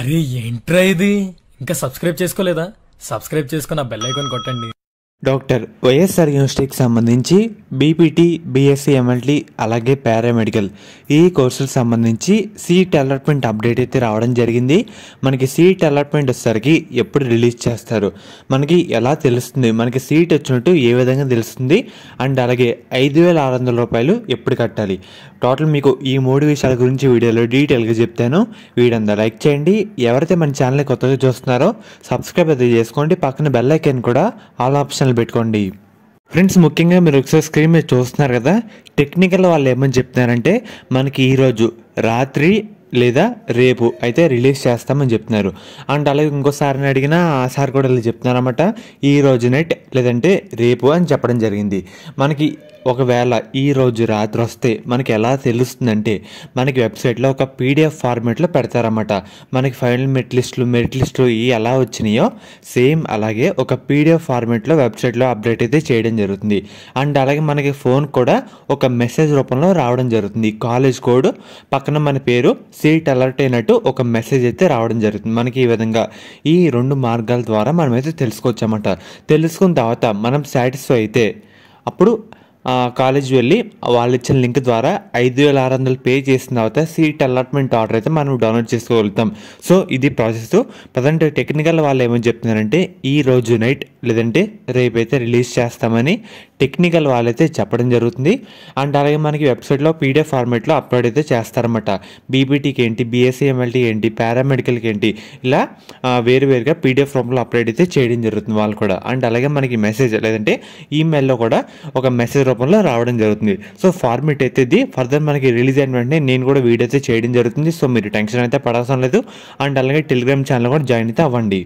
అరే ఏంట్రా ఇది ఇంకా సబ్స్క్రైబ్ చేసుకోలేదా సబ్స్క్రైబ్ చేసుకున్న బెల్ ఐకాన్ కొట్టండి డాక్టర్ వైఎస్ఆర్ యూనివర్సిటీకి సంబంధించి బీపీటీ బీఎస్సీ ఎంఎల్టీ అలాగే పారామెడికల్ ఈ కోర్సులకు సంబంధించి సీట్ అలాట్మెంట్ అప్డేట్ అయితే రావడం జరిగింది మనకి సీట్ అలాట్మెంట్ వచ్చేసరికి ఎప్పుడు రిలీజ్ చేస్తారు మనకి ఎలా తెలుస్తుంది మనకి సీట్ వచ్చినట్టు ఏ విధంగా తెలుస్తుంది అండ్ అలాగే ఐదు వేల ఆరు వందల రూపాయలు ఎప్పుడు కట్టాలి టోటల్ మీకు ఈ మూడు విషయాల గురించి వీడియోలో డీటెయిల్గా చెప్తాను వీడంతా లైక్ చేయండి ఎవరైతే మన ఛానల్ని కొత్తగా చూస్తున్నారో సబ్స్క్రైబ్ అయితే చేసుకోండి పక్కన బెల్ కూడా ఆల్ ఆప్షన్ ఛానల్ పెట్టుకోండి ఫ్రెండ్స్ ముఖ్యంగా మీరు ఒకసారి స్క్రీన్ మీద చూస్తున్నారు కదా టెక్నికల్ వాళ్ళు ఏమని చెప్తున్నారంటే మనకి ఈరోజు రాత్రి లేదా రేపు అయితే రిలీజ్ చేస్తామని చెప్తున్నారు అండ్ అలాగే ఇంకోసారిని అడిగినా ఆ సార్ కూడా చెప్తున్నారు చెప్తున్నారన్నమాట ఈ రోజు నైట్ లేదంటే రేపు అని చెప్పడం జరిగింది మనకి ఒకవేళ ఈ రోజు రాత్రి వస్తే మనకి ఎలా తెలుస్తుందంటే మనకి వెబ్సైట్లో ఒక పీడిఎఫ్ ఫార్మేట్లో పెడతారన్నమాట మనకి ఫైనల్ మెరిట్ లిస్టులు మెరిట్ లిస్టులు ఎలా వచ్చినాయో సేమ్ అలాగే ఒక పీడిఎఫ్ ఫార్మేట్లో వెబ్సైట్లో అప్డేట్ అయితే చేయడం జరుగుతుంది అండ్ అలాగే మనకి ఫోన్ కూడా ఒక మెసేజ్ రూపంలో రావడం జరుగుతుంది కాలేజ్ కోడ్ పక్కన మన పేరు సీట్ అలర్ట్ అయినట్టు ఒక మెసేజ్ అయితే రావడం జరుగుతుంది మనకి ఈ విధంగా ఈ రెండు మార్గాల ద్వారా మనమైతే తెలుసుకోవచ్చు అన్నమాట తెలుసుకున్న తర్వాత మనం సాటిస్ఫై అయితే అప్పుడు కాలేజ్ వెళ్ళి వాళ్ళు ఇచ్చిన లింక్ ద్వారా ఐదు వేల ఆరు వందలు పే చేసిన తర్వాత సీట్ అలాట్మెంట్ ఆర్డర్ అయితే మనం డౌన్లోడ్ చేసుకోగలుగుతాం సో ఇది ప్రాసెస్ ప్రజెంట్ టెక్నికల్ వాళ్ళు ఏమని చెప్తున్నారంటే ఈ రోజు నైట్ లేదంటే రేపైతే రిలీజ్ చేస్తామని టెక్నికల్ వాళ్ళైతే చెప్పడం జరుగుతుంది అండ్ అలాగే మనకి వెబ్సైట్లో పీడిఎఫ్ ఫార్మేట్లో అప్లోడ్ అయితే చేస్తారన్నమాట బీబీటీకి ఏంటి బీఎస్సీఎంఎల్టీ ఏంటి పారామెడికల్కి ఏంటి ఇలా వేరువేరుగా పీడిఎఫ్ ఫార్మ్లో అప్లోడ్ అయితే చేయడం జరుగుతుంది వాళ్ళు కూడా అండ్ అలాగే మనకి మెసేజ్ లేదంటే ఈమెయిల్లో కూడా ఒక మెసేజ్ రూపంలో రావడం జరుగుతుంది సో ఫార్మేట్ అయితే ఇది ఫర్దర్ మనకి రిలీజ్ అయిన వెంటనే నేను కూడా వీడియో అయితే చేయడం జరుగుతుంది సో మీరు టెన్షన్ అయితే పడాల్సిన లేదు అండ్ అలాగే టెలిగ్రామ్ ఛానల్ కూడా జాయిన్ అయితే అవ్వండి